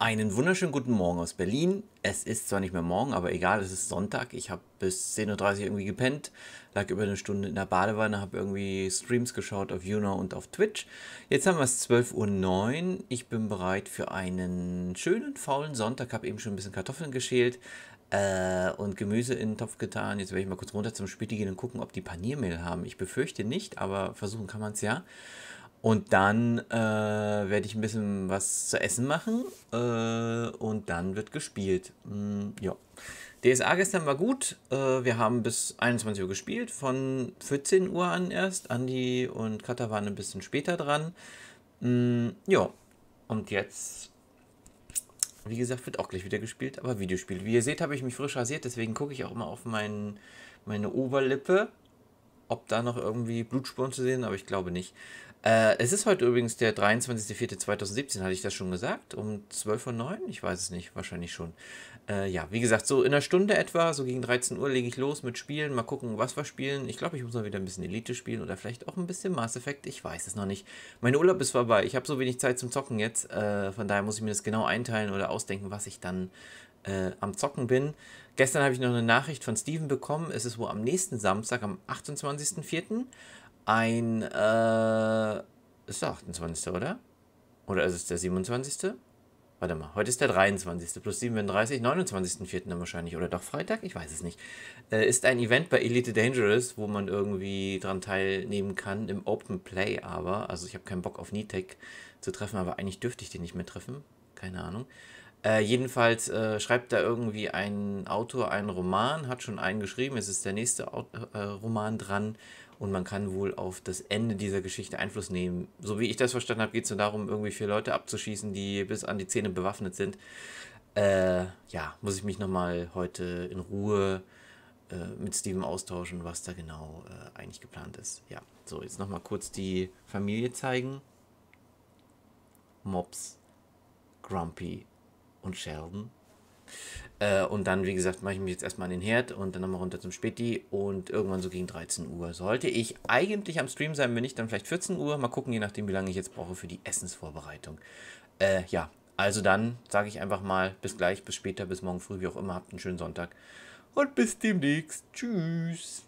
Einen wunderschönen guten Morgen aus Berlin. Es ist zwar nicht mehr morgen, aber egal, es ist Sonntag. Ich habe bis 10.30 Uhr irgendwie gepennt, lag über eine Stunde in der Badewanne, habe irgendwie Streams geschaut auf Juno und auf Twitch. Jetzt haben wir es 12.09 Uhr. Ich bin bereit für einen schönen, faulen Sonntag. Habe eben schon ein bisschen Kartoffeln geschält äh, und Gemüse in den Topf getan. Jetzt werde ich mal kurz runter zum Späti gehen und gucken, ob die Paniermehl haben. Ich befürchte nicht, aber versuchen kann man es ja. Und dann äh, werde ich ein bisschen was zu essen machen äh, und dann wird gespielt. Mm, ja. DSA gestern war gut. Äh, wir haben bis 21 Uhr gespielt, von 14 Uhr an erst. Andi und Katha waren ein bisschen später dran. Mm, ja, und jetzt, wie gesagt, wird auch gleich wieder gespielt, aber Videospiel. Wie ihr seht, habe ich mich frisch rasiert, deswegen gucke ich auch immer auf mein, meine Oberlippe ob da noch irgendwie Blutspuren zu sehen, aber ich glaube nicht. Äh, es ist heute übrigens der 23.04.2017, hatte ich das schon gesagt? Um 12.09 Uhr? Ich weiß es nicht, wahrscheinlich schon. Äh, ja, wie gesagt, so in einer Stunde etwa, so gegen 13 Uhr lege ich los mit Spielen. Mal gucken, was wir spielen. Ich glaube, ich muss mal wieder ein bisschen Elite spielen oder vielleicht auch ein bisschen Mass Effect. Ich weiß es noch nicht. Mein Urlaub ist vorbei. Ich habe so wenig Zeit zum Zocken jetzt. Äh, von daher muss ich mir das genau einteilen oder ausdenken, was ich dann äh, am Zocken bin. Gestern habe ich noch eine Nachricht von Steven bekommen. Es ist wohl am nächsten Samstag, am 28.04. ein. Äh, ist der 28. oder? Oder ist es der 27.? Warte mal, heute ist der 23. plus 37, 29.04. dann wahrscheinlich. Oder doch Freitag? Ich weiß es nicht. Äh, ist ein Event bei Elite Dangerous, wo man irgendwie dran teilnehmen kann, im Open Play aber. Also ich habe keinen Bock auf Nitec zu treffen, aber eigentlich dürfte ich den nicht mehr treffen. Keine Ahnung. Äh, jedenfalls äh, schreibt da irgendwie ein Autor einen Roman, hat schon einen geschrieben, es ist der nächste Aut äh, Roman dran und man kann wohl auf das Ende dieser Geschichte Einfluss nehmen. So wie ich das verstanden habe, geht es nur darum, irgendwie vier Leute abzuschießen, die bis an die Zähne bewaffnet sind. Äh, ja, muss ich mich nochmal heute in Ruhe äh, mit Steven austauschen, was da genau äh, eigentlich geplant ist. Ja, so, jetzt nochmal kurz die Familie zeigen. Mops, Grumpy, und Scherben. Äh, und dann, wie gesagt, mache ich mich jetzt erstmal an den Herd und dann nochmal runter zum Späti und irgendwann so gegen 13 Uhr sollte ich eigentlich am Stream sein, wenn nicht, dann vielleicht 14 Uhr. Mal gucken, je nachdem, wie lange ich jetzt brauche für die Essensvorbereitung. Äh, ja, also dann sage ich einfach mal bis gleich, bis später, bis morgen früh, wie auch immer. Habt einen schönen Sonntag und bis demnächst. Tschüss.